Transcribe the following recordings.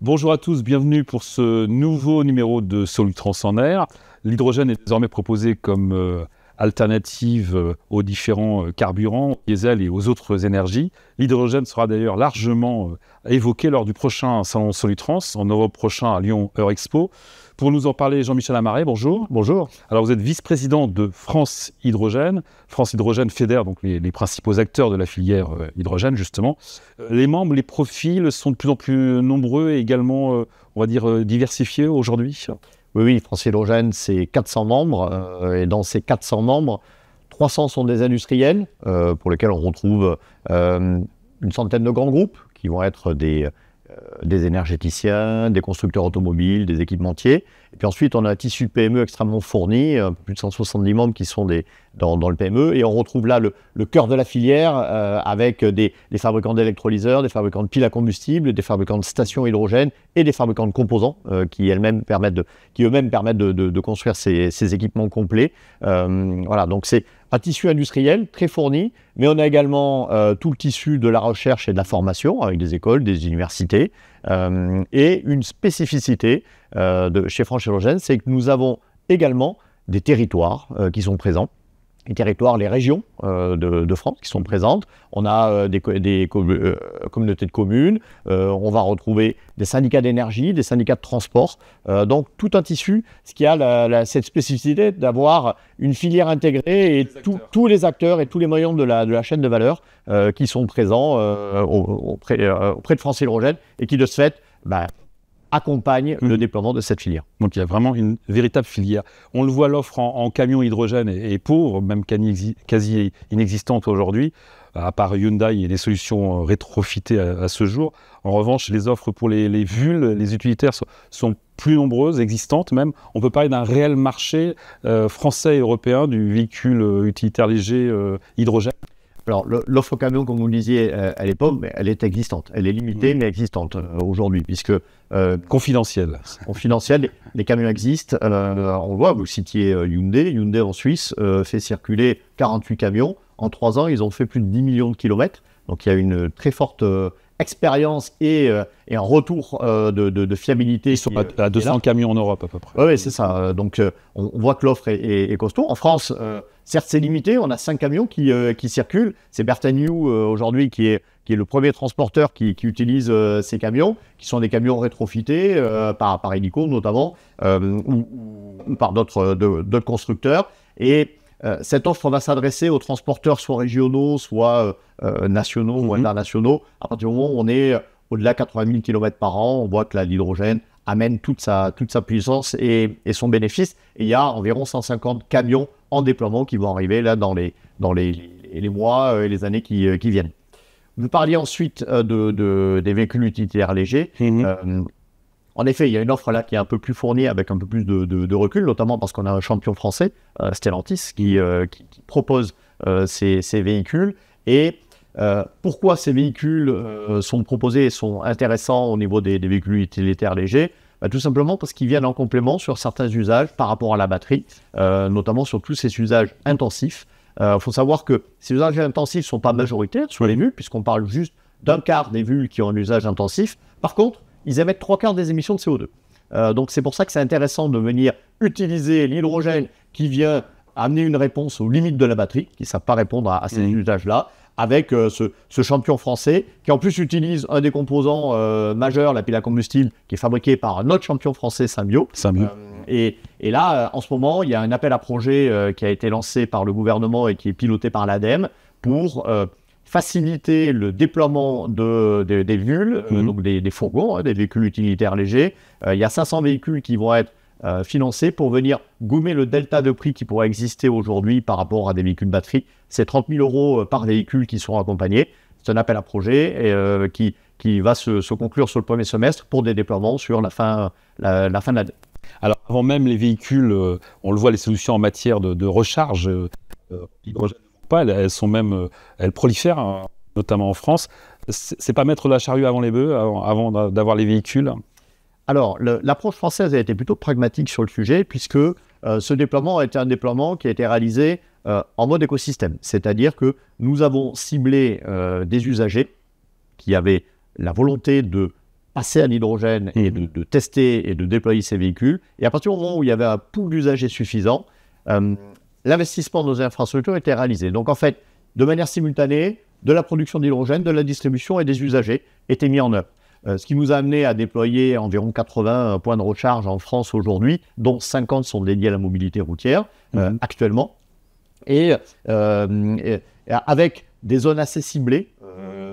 Bonjour à tous, bienvenue pour ce nouveau numéro de Solutrans en air. L'hydrogène est désormais proposé comme euh, alternative euh, aux différents euh, carburants, au diesel et aux autres énergies. L'hydrogène sera d'ailleurs largement euh, évoqué lors du prochain salon Solutrans en novembre prochain à Lyon Eurexpo. Pour nous en parler, Jean-Michel Amaré, bonjour. Bonjour. Alors vous êtes vice-président de France Hydrogène. France Hydrogène fédère donc les, principaux acteurs de la filière hydrogène justement. Les membres, les profils sont de plus en plus nombreux et également, on va dire, diversifiés aujourd'hui. Oui, oui, France Hydrogène, c'est 400 membres. Euh, et dans ces 400 membres, 300 sont des industriels, euh, pour lesquels on retrouve euh, une centaine de grands groupes qui vont être des, énergéticiens, des constructeurs automobiles, des équipementiers. Et puis ensuite, on a un tissu PME extrêmement fourni, plus de 170 membres qui sont des, dans, le PME. Et on retrouve là le, cœur de la filière euh, avec des, fabricants d'électrolyseurs, des fabricants de piles à combustible, des fabricants de stations hydrogène et des fabricants de composants euh, qui elles-mêmes permettent de, qui eux-mêmes permettent de, construire ces, équipements complets. Euh, voilà, donc c'est un tissu industriel très fourni, mais on a également tout le tissu de la recherche et de la formation avec des écoles, des universités. et une spécificité de chez Franche Hydrogène, c'est que nous avons également des territoires qui sont présents les territoires, les régions euh, de, France qui sont présentes. On a euh, des, euh, communautés de communes, on va retrouver des syndicats d'énergie, des syndicats de transport, donc tout un tissu, ce qui a cette spécificité d'avoir une filière intégrée et tous les acteurs et tous les moyens de la, chaîne de valeur qui sont présents auprès, de France Hydrogène et qui de ce fait bah, accompagne le hmm. déploiement de cette filière. Donc il y a vraiment une véritable filière. On le voit, l'offre en, camions camion hydrogène est, pauvre, même quasi inexistante aujourd'hui, à part Hyundai et les solutions euh, rétrofitées à, ce jour. En revanche, les offres pour les, les les utilitaires, sont, plus nombreuses, existantes même. On peut parler d'un réel marché euh, français et européen du véhicule euh, utilitaire léger hydrogène. Alors, l'offre camion, comme vous le disiez euh, à l'époque, elle est existante. Elle est limitée, mais existante euh, aujourd'hui, puisque. Euh, confidentielle. Confidentielle. les camions existent. on voit, vous citiez Hyundai. Hyundai en Suisse fait circuler 48 camions. En trois ans, ils ont fait plus de 10 millions de kilomètres. Donc, il y a une très forte expérience et, un retour de, fiabilité. Ils sont à, 200 camions en Europe à peu près. Oui, c'est ça. Donc on, voit que l'offre est, est, costaud. En France, Certes, c'est limité, on a cinq camions qui, euh, circulent. C'est Bertanew euh, aujourd'hui qui est, le premier transporteur qui, utilise euh, ces camions, qui sont des camions rétrofités par, par notamment, ou, par d'autres constructeurs. Et cette offre va s'adresser aux transporteurs soit régionaux, soit nationaux ou mhm. internationaux. À partir du moment où on est au-delà de 80 000 km par an, on voit que l'hydrogène amène toute sa, puissance et, son bénéfice. il y a environ 150 camions en déploiement qui vont arriver là dans les, dans les, les, mois euh, et les années qui, euh, qui viennent. Vous parliez ensuite euh, de, de des véhicules utilitaires légers. Mhm. en effet, il y a une offre là qui est un peu plus fournie avec un peu plus de, de, recul, notamment parce qu'on a un champion français, Stellantis, mhm. qui, qui, propose ces, véhicules. Et pourquoi ces véhicules sont proposés et sont intéressants au niveau des, des véhicules utilitaires légers bah, tout simplement parce qu'ils viennent en complément sur certains usages par rapport à la batterie, euh, notamment sur tous ces usages intensifs. Il euh, faut savoir que ces usages intensifs ne sont pas majoritaires sur les vues, puisqu'on parle juste d'un quart des vues qui ont un usage intensif. Par contre, ils émettent trois quarts des émissions de CO2. Euh, donc c'est pour ça que c'est intéressant de venir utiliser l'hydrogène qui vient amener une réponse aux limites de la batterie, qui ne savent pas répondre à, ces mmh. usages-là, avec euh, ce, champion français qui en plus utilise un des composants euh, majeurs, la pile à combustible, qui est fabriquée par notre champion français Samio. Samio. Euh, et, là, en ce moment, il y a un appel à projet qui a été lancé par le gouvernement et qui est piloté par l'ADEME pour faciliter le déploiement de, des véhicules, mhm. donc des, fourgons, hein, des véhicules utilitaires légers. il y a 500 véhicules qui vont être euh, financé financés pour venir gommer le delta de prix qui pourrait exister aujourd'hui par rapport à des véhicules batterie. C'est 30 000 euros euh, par véhicule qui seront accompagnés. C'est un appel à projet et, euh, qui, qui va se, conclure sur le premier semestre pour des déploiements sur la fin, la, fin de l'année. Alors avant même les véhicules, on le voit, les solutions en matière de, recharge, pas, elles, sont même, elles prolifèrent, hein, notamment en France. C'est pas mettre la charrue avant les bœufs, avant d'avoir les véhicules alors, l'approche française a été plutôt pragmatique sur le sujet, puisque euh, ce déploiement a été un déploiement qui a été réalisé euh, en mode écosystème. C'est-à-dire que nous avons ciblé euh, des usagers qui avaient la volonté de passer à l'hydrogène et mhm. de, de, tester et de déployer ces véhicules. Et à partir du moment où il y avait un pool d'usagers suffisant, l'investissement dans nos infrastructures était réalisé. Donc, en fait, de manière simultanée, de la production d'hydrogène, de la distribution et des usagers étaient mis en œuvre. Euh, ce qui nous a amené à déployer environ 80 euh, points de recharge en France aujourd'hui, dont 50 sont dédiés à la mobilité routière euh, mhm. actuellement. Et, avec des zones assez ciblées,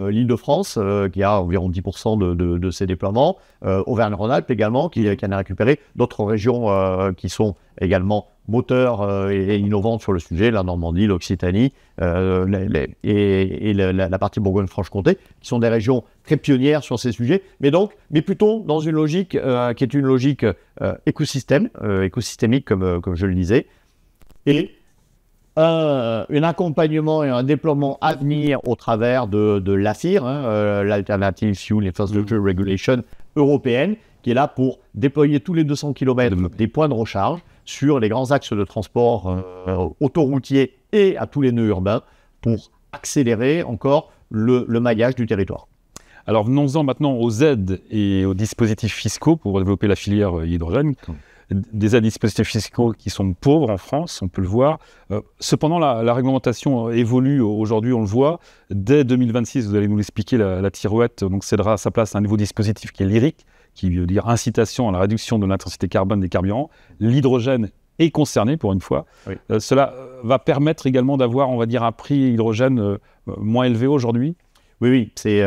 l'Île-de-France, qui a environ 10% de, de, ses déploiements, Auvergne-Rhône-Alpes également, qui, qui, en a récupéré, d'autres régions qui sont également moteurs euh, et, innovantes sur le sujet, la Normandie, l'Occitanie euh, et, la, partie Bourgogne-Franche-Comté, qui sont des régions très pionnières sur ces sujets, mais donc, mais plutôt dans une logique euh, qui est une logique écosystème, écosystémique comme, comme je le disais, et un, accompagnement et un déploiement à venir au travers de, l'AFIR, hein, l'Alternative Fuel Infrastructure mm. Regulation européenne, qui est là pour déployer tous les 200 km des points de recharge sur les grands axes de transport autoroutiers euh, euh, autoroutier et à tous les nœuds urbains pour accélérer encore le maillage du territoire. Alors venons-en maintenant aux aides et aux dispositifs fiscaux pour développer la filière euh, hydrogène des dispositifs fiscaux qui sont pauvres en France, on peut le voir. Euh, cependant, la, réglementation euh, évolue aujourd'hui, on le voit. Dès 2026, vous allez nous l'expliquer, la, la Tirouette donc, cédera à sa place à un nouveau dispositif qui est l'IRIC, qui veut dire incitation à la réduction de l'intensité carbone des carburants. L'hydrogène est concerné pour une fois. Euh, cela va permettre également d'avoir, on va dire, un prix hydrogène moins élevé aujourd'hui. Oui, oui, c'est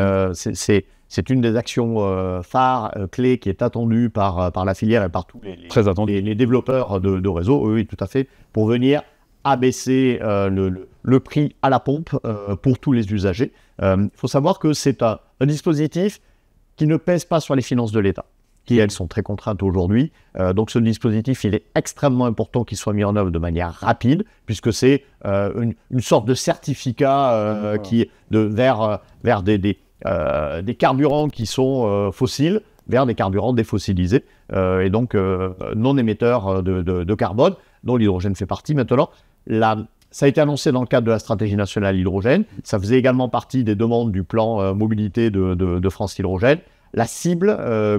c'est une des actions euh, phares, euh, clés, qui est attendue par, euh, par la filière et par tous les, développeurs de, réseau, réseaux, oui, tout à fait, pour venir abaisser le, prix à la pompe pour tous les usagers. Il faut savoir que c'est un, dispositif qui ne pèse pas sur les finances de l'État, qui, elles, sont très contraintes aujourd'hui. donc ce dispositif, il est extrêmement important qu'il soit mis en œuvre de manière rapide, puisque c'est une, sorte de certificat qui, de, vers, vers des euh, des carburants qui sont euh, fossiles vers des carburants défossilisés euh, et donc non émetteurs de, carbone, dont l'hydrogène fait partie maintenant. ça a été annoncé dans le cadre de la stratégie nationale hydrogène. Ça faisait également partie des demandes du plan mobilité de, France Hydrogène. La cible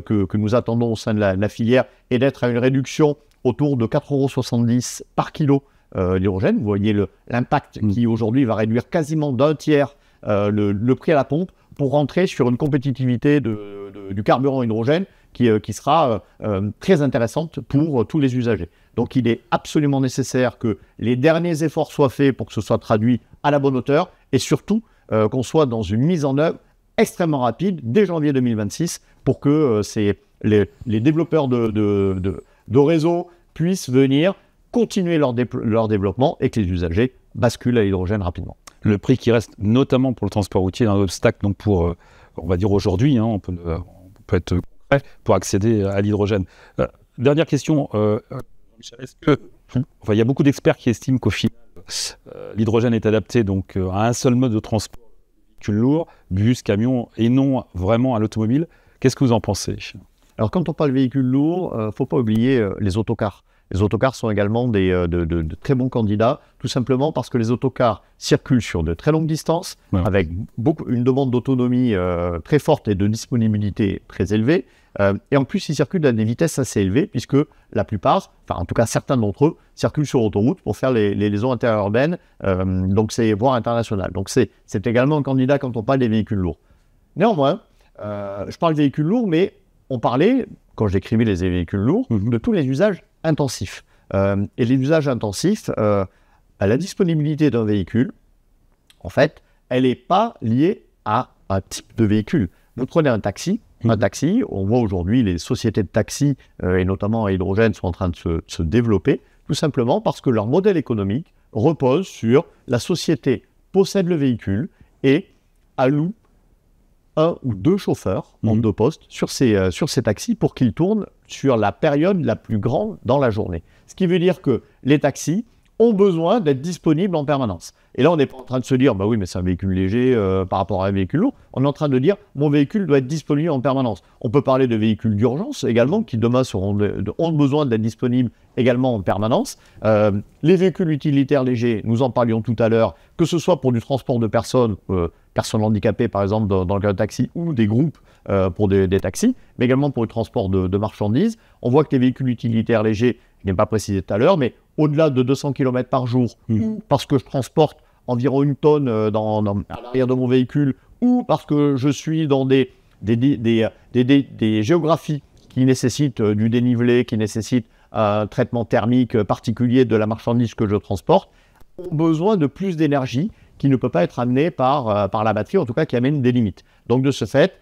que, nous attendons au sein de la, filière est d'être à une réduction autour de 4,70 euros par kilo d'hydrogène. Vous voyez l'impact mmh. qui aujourd'hui va réduire quasiment d'un tiers euh, le, prix à la pompe pour rentrer sur une compétitivité du carburant hydrogène qui, euh, sera euh, très intéressante pour tous les usagers. Donc il est absolument nécessaire que les derniers efforts soient faits pour que ce soit traduit à la bonne hauteur et surtout qu'on soit dans une mise en œuvre extrêmement rapide dès janvier 2026 pour que les, développeurs de, de, réseaux puissent venir continuer leur développement et que les usagers basculent à l'hydrogène rapidement le prix qui reste notamment pour le transport routier un obstacle donc pour, euh, on va dire aujourd'hui, hein, euh, on, peut, être pour accéder à l'hydrogène. Euh, dernière question, il y a beaucoup d'experts qui estiment qu'au final, l'hydrogène est adapté donc à un seul mode de transport, véhicule lourd, bus, camion, et non vraiment à l'automobile. Qu'est-ce que vous en pensez alors quand on parle véhicule lourd, ne faut pas oublier les autocars. Les autocars sont également des, euh, de, très bons candidats, tout simplement parce que les autocars circulent sur de très longues distances, avec une demande d'autonomie euh, très forte et de disponibilité très élevée. Euh, et en plus, ils circulent à des vitesses assez élevées, puisque la plupart, enfin en tout cas certains d'entre eux, circulent sur autoroute pour faire les, les liaisons interurbaines, donc c'est voire internationales. Donc c'est également un candidat quand on parle des véhicules lourds. Néanmoins, je parle véhicules lourds, mais on parlait, quand j'écrivais les véhicules lourds, mmh de tous les usages intensif. Euh, et les usages intensifs, euh, à la disponibilité d'un véhicule, en fait, elle n'est pas liée à un type de véhicule. Vous prenez un taxi, un mhm. taxi, on voit aujourd'hui les sociétés de taxi, euh, et notamment à hydrogène, sont en train de se, développer, tout simplement parce que leur modèle économique repose sur la société possède le véhicule et alloue un ou deux chauffeurs en mhm. de poste, sur ces, sur ces taxis pour qu'ils tournent sur la période la plus grande dans la journée. Ce qui veut dire que les taxis, ont besoin d'être disponibles en permanence. Et là, on n'est pas en train de se dire, bah oui, mais c'est un véhicule léger euh, par rapport à un véhicule lourd. On est en train de dire, mon véhicule doit être disponible en permanence. On peut parler de véhicules d'urgence également, qui demain seront ont besoin d'être disponibles également en permanence. Euh, les véhicules utilitaires légers, nous en parlions tout à l'heure, que ce soit pour du transport de personnes, euh, personnes handicapées par exemple dans, le cas taxi, ou des groupes pour des, taxis, mais également pour le transport de, de marchandises. On voit que les véhicules utilitaires légers, je n'ai pas précisé tout à l'heure, mais au-delà de 200 km par jour, hmm. ou parce que je transporte environ une tonne euh, à l'arrière de mon véhicule, ou parce que je suis dans des, des, géographies qui nécessitent euh, du dénivelé, qui nécessitent un traitement thermique particulier de la marchandise que je transporte, ont besoin de plus d'énergie qui ne peut pas être amenée par, euh, par la batterie, en tout cas qui amène des limites. Donc de ce fait,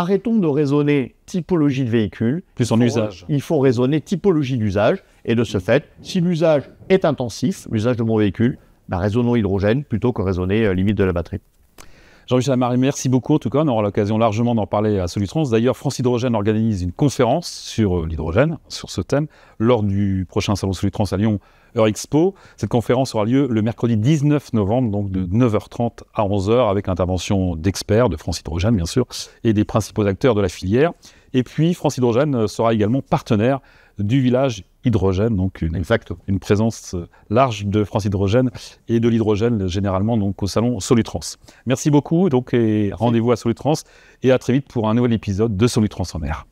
Arrêtons de raisonner typologie de véhicule. Plus en usage. Il faut raisonner typologie d'usage. Et de ce fait, si l'usage est intensif, l'usage de mon véhicule, bah, raisonnons hydrogène plutôt que raisonner euh, limite de la batterie. Jean-Michel Marie, merci beaucoup. En tout cas, on aura l'occasion largement d'en parler à Solutrans. D'ailleurs, France Hydrogène organise une conférence sur euh, l'hydrogène, sur ce thème, lors du prochain salon Solutrans à Lyon, Expo. Cette conférence aura lieu le mercredi 19 novembre, donc de 9h30 à 11h, avec l'intervention d'experts de France Hydrogène, bien sûr, et des principaux acteurs de la filière. Et puis, France Hydrogène euh, sera également partenaire du village hydrogène, donc une, exact une présence euh, large de France Hydrogène et de l'hydrogène généralement donc au salon Solutrans. Merci beaucoup donc et rendez-vous à Solutrans et à très vite pour un nouvel épisode de Solutrans en mer.